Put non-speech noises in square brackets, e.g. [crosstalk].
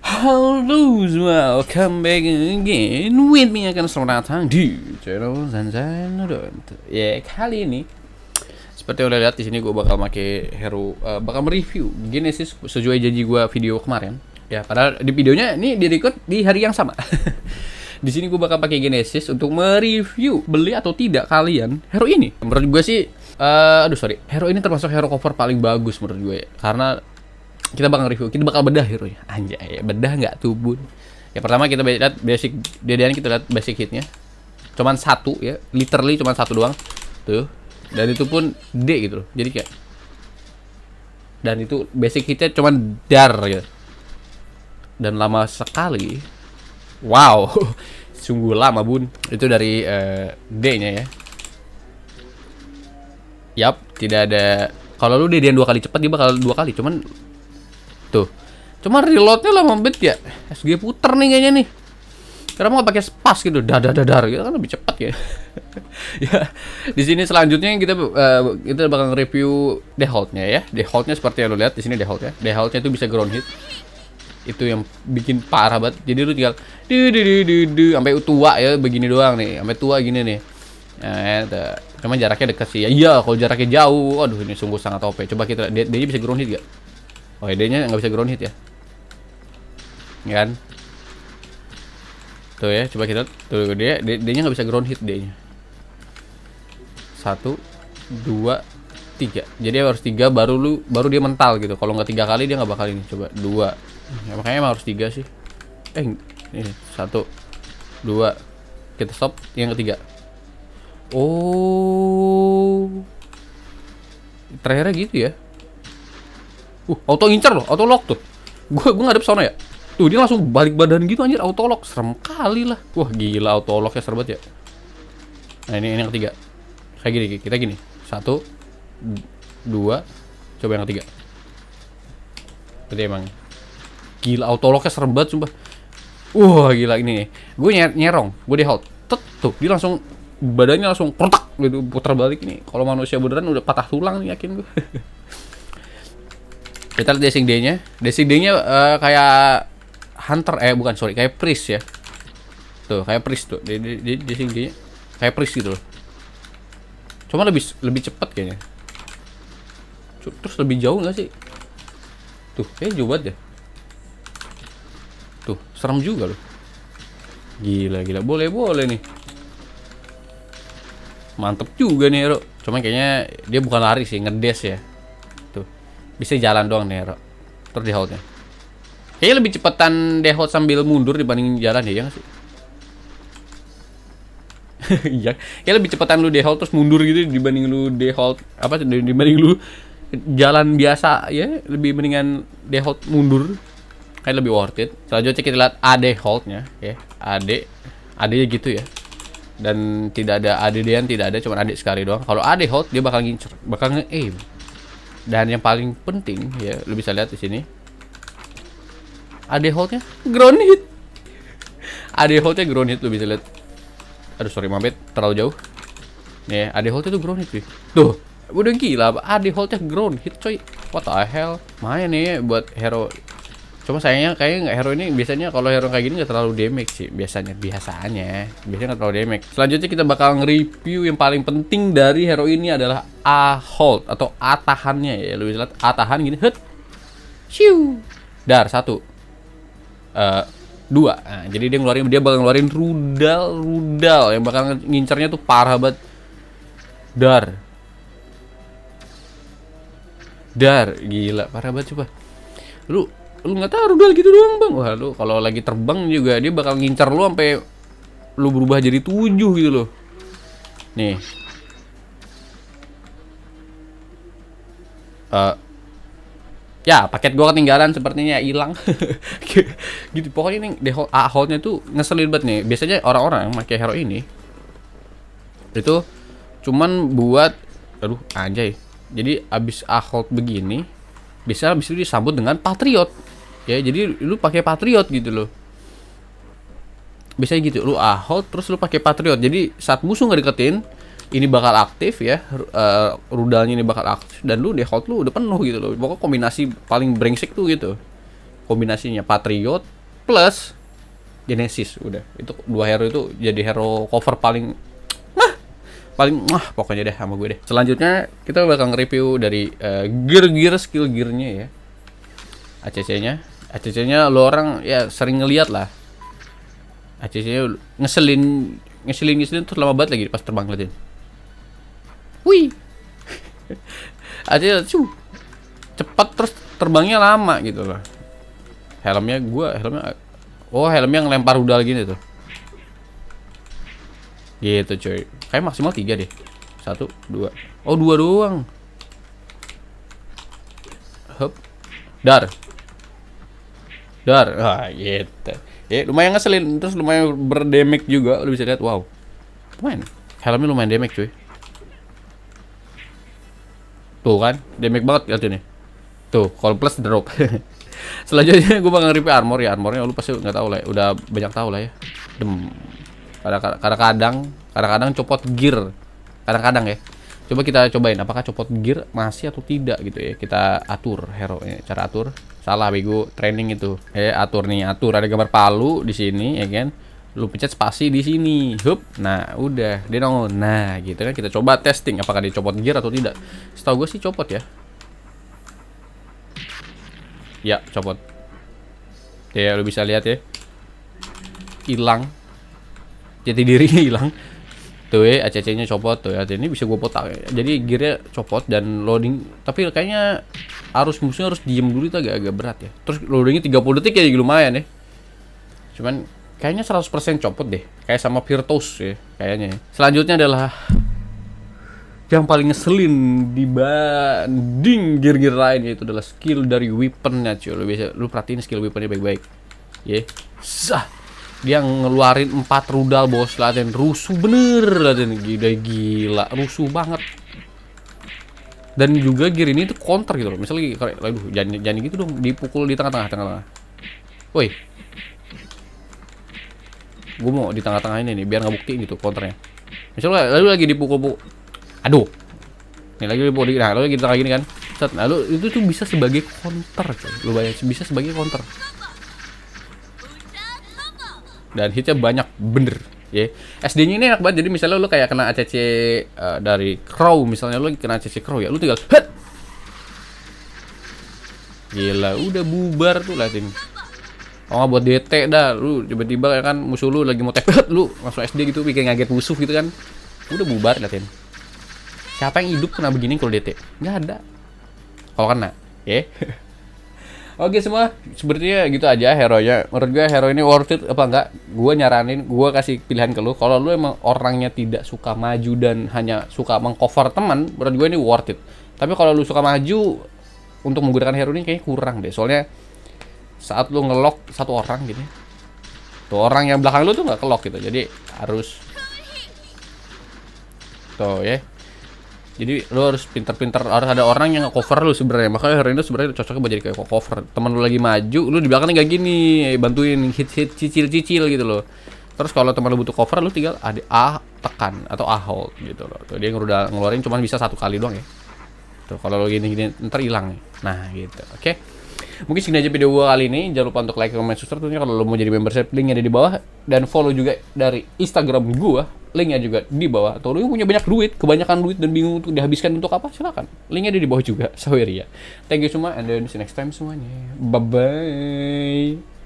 Halo oh. semua, welcome back again with me akan selamat datang di channel Zanzan Odont. Ya, yeah, kali ini seperti yang udah lihat di sini gue bakal pakai hero uh, eh, bakal mereview Genesis sesuai janji gue video kemarin. Ya, padahal di videonya ini direcord di hari yang sama. [laughs] di sini gue bakal pakai Genesis untuk mereview beli atau tidak kalian hero ini. Menurut gue sih uh, aduh sorry hero ini termasuk hero cover paling bagus menurut gue karena kita bakal review kita bakal bedah hero nya anjay bedah nggak tuh bun ya pertama kita lihat basic dedean kita lihat basic hitnya cuman satu ya literally cuman satu doang tuh dan itu pun D gitu loh jadi kayak dan itu basic hitnya cuman dar gitu dan lama sekali wow [laughs] sungguh lama bun itu dari uh, eh, D nya ya Yap, tidak ada. Kalau lu dia dua kali cepat dia bakal dua kali, cuman tuh. Cuman reloadnya lama banget ya. SG puter nih kayaknya nih. Karena mau pakai spas gitu, dadar dadar gitu kan lebih cepat ya. [laughs] ya, di sini selanjutnya kita uh, kita bakal review dehaltnya ya. Dehaltnya seperti yang lu lihat di sini dehalt ya. itu bisa ground hit itu yang bikin parah banget jadi lu tinggal di di di di sampai tua ya begini doang nih sampai tua gini nih nah, ya, Cuma jaraknya dekat sih. Ya, iya, kalau jaraknya jauh, aduh ini sungguh sangat OP. Coba kita dia, dia bisa ground hit gak? Oh, ya, nya nggak bisa ground hit ya. Iya kan? Tuh ya, coba kita tuh dia dia-nya nggak bisa ground hit dia-nya. Satu, dua, tiga. Jadi harus tiga baru lu baru dia mental gitu. Kalau nggak tiga kali dia nggak bakal ini. Coba dua. Ya, makanya emang harus tiga sih. Eh, ini satu, dua. Kita stop. Yang ketiga. Oh. Terakhirnya gitu ya. Uh, auto incer loh, auto lock tuh. Gue gue ngadep sana ya. Tuh dia langsung balik badan gitu anjir auto lock. Serem kali lah. Wah, gila auto lock ya serbat ya. Nah, ini ini yang ketiga. Kayak gini, kita gini. Satu, dua, coba yang ketiga. Berarti emang gila auto lock serem banget sumpah. Wah, gila ini nih. Gue nyerong, gue di hold. tuh, dia langsung badannya langsung kotak gitu putar balik nih kalau manusia beneran udah patah tulang nih yakin gue [laughs] kita lihat dressing day nya dressing d nya uh, eh, kayak hunter eh bukan sorry kayak priest ya tuh kayak priest tuh di di nya kayak priest gitu loh cuma lebih lebih cepat kayaknya terus lebih jauh nggak sih tuh kayak jauh banget ya tuh serem juga loh gila gila boleh boleh nih mantep juga nih Ero cuman kayaknya dia bukan lari sih ngedes ya tuh bisa jalan doang nih Ero terus di holdnya kayaknya lebih cepetan deh hold sambil mundur dibanding jalan ya, iya sih [laughs] iya kayak lebih cepetan lu deh hold terus mundur gitu dibanding lu deh hold apa dibanding lu jalan biasa ya lebih mendingan deh hold mundur kayak lebih worth it selanjutnya kita lihat ade holdnya ya ade, adanya gitu ya dan tidak ada add tidak ada cuma adik sekali doang kalau adik hold dia bakal ngincer bakal nge-aim dan yang paling penting ya lu bisa lihat di sini adik holdnya ground hit adik holdnya ground hit lu bisa lihat aduh sorry mampet terlalu jauh nih adik holdnya tuh ground hit sih tuh udah gila adik holdnya ground hit coy what the hell main nih buat hero Cuma sayangnya kayaknya hero ini biasanya kalau hero kayak gini nggak terlalu damage sih biasanya biasanya biasanya nggak terlalu damage. Selanjutnya kita bakal nge-review yang paling penting dari hero ini adalah A hold atau A tahannya ya lebih jelas A tahan gini hut. shiu Dar satu. Uh, dua. Nah, jadi dia ngeluarin dia bakal ngeluarin rudal rudal yang bakal ngincernya tuh parah banget. Dar. Dar gila parah banget coba. Lu lu nggak tahu udah gitu doang bang wah lu kalau lagi terbang juga dia bakal ngincar lu sampai lu berubah jadi tujuh gitu loh nih uh, ya paket gua ketinggalan sepertinya hilang [laughs] gitu pokoknya ini deh ah, a tuh ngeselin banget nih biasanya orang-orang yang pakai hero ini itu cuman buat aduh anjay jadi abis a ah, begini biasanya bisa disambut dengan patriot ya jadi lu pakai patriot gitu loh biasanya gitu lu ahok terus lu pakai patriot jadi saat musuh nggak deketin ini bakal aktif ya uh, rudalnya ini bakal aktif dan lu dehot lu udah penuh gitu loh pokok kombinasi paling brengsek tuh gitu kombinasinya patriot plus genesis udah itu dua hero itu jadi hero cover paling paling wah pokoknya deh sama gue deh. Selanjutnya kita bakal nge-review dari uh, gear-gear skill gearnya ya. ACC-nya, ACC-nya lo orang ya sering ngeliat lah. ACC-nya ngeselin ngeselin ngeselin terus lama banget lagi pas terbang ngeliatin. Wih. ACC [laughs] cu cepat terus terbangnya lama gitu loh. Helmnya gua helmnya Oh, helmnya ngelempar udal gini tuh. Gitu, cuy. Kayak maksimal tiga deh. Satu, dua. Oh, dua doang. Hup. Dar. Dar. Ah, gitu. Ya, lumayan ngeselin. Terus lumayan berdamage juga. Lu bisa lihat, wow. Lumayan. Helmnya lumayan damage, cuy. Tuh kan, damage banget lihat ini. Tuh, kalau plus drop. [laughs] Selanjutnya gue bakal review armor ya. Armornya lu pasti nggak tahu lah, ya. udah banyak tahu lah ya. Dem. Kadang-kadang kadang-kadang copot gear kadang-kadang ya coba kita cobain apakah copot gear masih atau tidak gitu ya kita atur hero ya. cara atur salah bego training itu eh atur nih atur ada gambar palu di sini ya kan lu pencet spasi di sini hup nah udah dia nongol nah gitu kan kita coba testing apakah dia copot gear atau tidak setahu gue sih copot ya ya copot ya lu bisa lihat ya hilang jati dirinya [laughs] hilang tuh ACC-nya copot tuh ya ini bisa gue potak ya. jadi gearnya copot dan loading tapi kayaknya arus musuhnya harus diem dulu itu agak-agak berat ya terus loadingnya 30 detik ya lumayan ya cuman kayaknya 100% copot deh kayak sama Virtus ya kayaknya ya. selanjutnya adalah yang paling ngeselin dibanding gear-gear lain yaitu adalah skill dari weaponnya cuy lu bisa lu perhatiin skill weaponnya baik-baik ya yeah dia ngeluarin empat rudal bos Laden rusuh bener Laden gila gila rusuh banget dan juga gear ini tuh counter gitu loh misalnya kayak aduh jangan jangan gitu dong dipukul di tengah-tengah tengah-tengah woi gue mau di tengah-tengah ini nih biar nggak bukti gitu counternya misalnya lalu lagi dipukul bu aduh ini lagi dipukul di nah lalu kita lagi nih kan set lalu itu tuh bisa sebagai counter coy. lo bayangin bisa sebagai counter dan hitnya banyak bener ya yeah. SD-nya ini enak banget jadi misalnya lu kayak kena ACC uh, eh, dari crow misalnya lu kena ACC crow ya lu tinggal hut gila udah bubar tuh ini Oh buat DT dah lu tiba-tiba ya kan musuh lu lagi mau tap lu langsung SD gitu bikin ngaget musuh gitu kan udah bubar latihan. siapa yang hidup kena begini kalau DT nggak ada kalau kena ya yeah. Oke semua, sepertinya gitu aja hero nya. Menurut gue hero ini worth it apa enggak? Gue nyaranin, gue kasih pilihan ke lu. Kalau lu emang orangnya tidak suka maju dan hanya suka mengcover teman, menurut gue ini worth it. Tapi kalau lu suka maju untuk menggunakan hero ini kayaknya kurang deh. Soalnya saat lu ngelock satu orang gitu, ya. tuh orang yang belakang lu tuh nggak kelok gitu. Jadi harus tuh ya. Yeah jadi lo harus pintar-pintar harus ada orang yang cover lu sebenarnya makanya ini sebenarnya cocoknya buat jadi kayak cover teman lo lagi maju lo di belakangnya kayak gini bantuin hit hit cicil cicil gitu lo. terus kalau teman lo butuh cover lo tinggal ada A tekan atau A hold gitu loh tuh dia ngeluarin cuma bisa satu kali doang ya tuh kalau lo gini gini ntar hilang nih nah gitu oke okay? Mungkin segini aja video gue kali ini. Jangan lupa untuk like, comment, subscribe. Tentunya kalau lo mau jadi membership, linknya ada di bawah. Dan follow juga dari Instagram gue. Linknya juga di bawah. Atau lo punya banyak duit, kebanyakan duit dan bingung untuk dihabiskan untuk apa, silakan. Linknya ada di bawah juga. [laughs] Saweria. Thank you semua and then see you next time semuanya. Bye-bye.